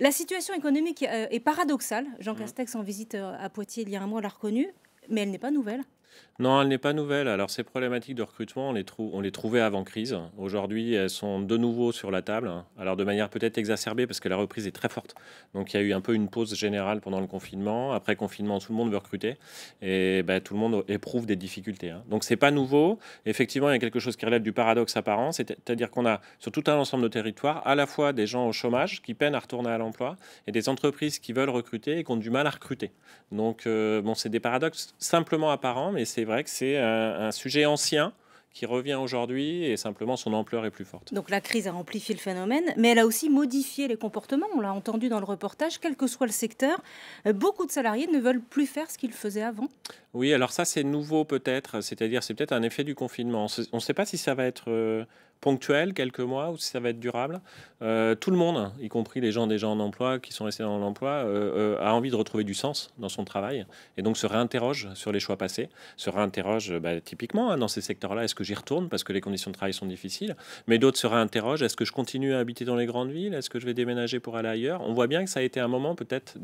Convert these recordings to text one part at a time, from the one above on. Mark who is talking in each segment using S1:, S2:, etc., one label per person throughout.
S1: La situation économique euh, est paradoxale. Jean mm. Castex, en visite euh, à Poitiers il y a un mois, l'a reconnu, mais elle n'est pas nouvelle.
S2: Non, elle n'est pas nouvelle. Alors ces problématiques de recrutement, on les, on les trouvait avant crise. Aujourd'hui, elles sont de nouveau sur la table. Alors de manière peut-être exacerbée parce que la reprise est très forte. Donc il y a eu un peu une pause générale pendant le confinement. Après confinement, tout le monde veut recruter et bah, tout le monde éprouve des difficultés. Hein. Donc c'est pas nouveau. Effectivement, il y a quelque chose qui relève du paradoxe apparent, c'est-à-dire qu'on a sur tout un ensemble de territoires à la fois des gens au chômage qui peinent à retourner à l'emploi et des entreprises qui veulent recruter et qui ont du mal à recruter. Donc euh, bon, c'est des paradoxes simplement apparents, mais c'est vrai que c'est un, un, sujet ancien qui revient aujourd'hui et simplement son ampleur est plus forte.
S1: Donc la crise a amplifié le phénomène, mais elle a aussi modifié les comportements. On l'a entendu dans le reportage, quel que soit le secteur, euh, beaucoup de salariés ne veulent plus faire ce qu'ils faisaient avant.
S2: Oui, alors ça c'est nouveau peut-être, c'est-à-dire c'est peut-être un effet du confinement. On ne sait pas si ça va être euh, ponctuel, quelques mois, ou si ça va être durable. Euh, tout le monde, y compris les gens déjà en emploi, qui sont restés dans l'emploi, a envie de retrouver du sens dans son travail et donc se réinterroge sur les choix passés, se réinterroge bah, typiquement hein, dans ces secteurs-là. Est-ce que j'y retourne parce que les conditions de travail sont difficiles. Mais d'autres se réinterrogent. Est-ce que je continue à habiter dans les grandes villes Est-ce que je vais déménager pour aller ailleurs On voit bien que ça a été un moment peut-être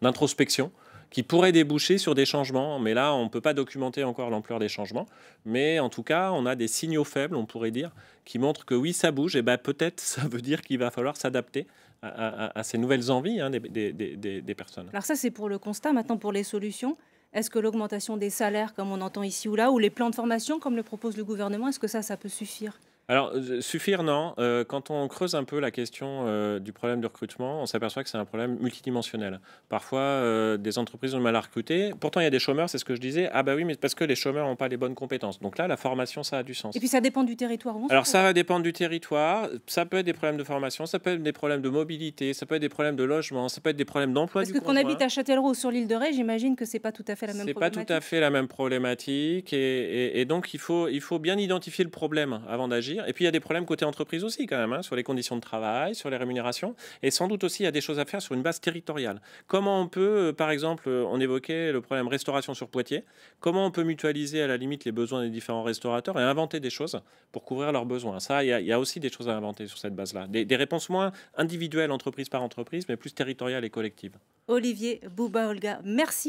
S2: d'introspection qui pourrait déboucher sur des changements. Mais là, on ne peut pas documenter encore l'ampleur des changements. Mais en tout cas, on a des signaux faibles, on pourrait dire, qui montrent que oui, ça bouge. Et ben, peut-être, ça veut dire qu'il va falloir s'adapter à, à, ces nouvelles envies hein, des, des, des, des personnes.
S1: Alors ça, c'est pour le constat. Maintenant, pour les solutions, est-ce que l'augmentation des salaires, comme on entend ici ou là, ou les plans de formation, comme le propose le gouvernement, est-ce que ça, ça peut suffire
S2: alors, euh, suffire, non. Euh, quand on creuse un peu la question euh, du problème de recrutement, on s'aperçoit que c'est un problème multidimensionnel. Parfois, des entreprises ont mal à recruter. Pourtant, il y a des chômeurs, c'est ce que je disais. Ah, bah oui, mais parce que les chômeurs n'ont pas les bonnes compétences. Donc là, la formation, ça a du sens. Et puis,
S1: ça dépend du territoire. Où Alors, ça
S2: va dépendre du territoire. Ça peut être des problèmes de formation, ça peut être des problèmes de mobilité, ça peut être des problèmes de logement, ça peut être des problèmes d'emploi. Parce que habite
S1: à Châtellerault sur l'île de Ré, j'imagine que c'est pas tout à fait la même problématique. C'est pas
S2: tout à fait la même problématique. Et, et donc, il faut, il faut bien identifier le problème avant d'agir. Et puis il y a des problèmes côté entreprise aussi quand même, hein, sur les conditions de travail, sur les rémunérations. Et sans doute aussi, il y a des choses à faire sur une base territoriale. Comment on peut, euh, par exemple, euh, on évoquait le problème restauration sur Poitiers, comment on peut mutualiser à la limite les besoins des différents restaurateurs et inventer des choses pour couvrir leurs besoins. Ça, il y, a, aussi des choses à inventer sur cette base-là. Des, des, réponses moins individuelles, entreprise par entreprise, mais plus territoriales et collectives.
S1: Olivier Bouba-Olga, merci beaucoup.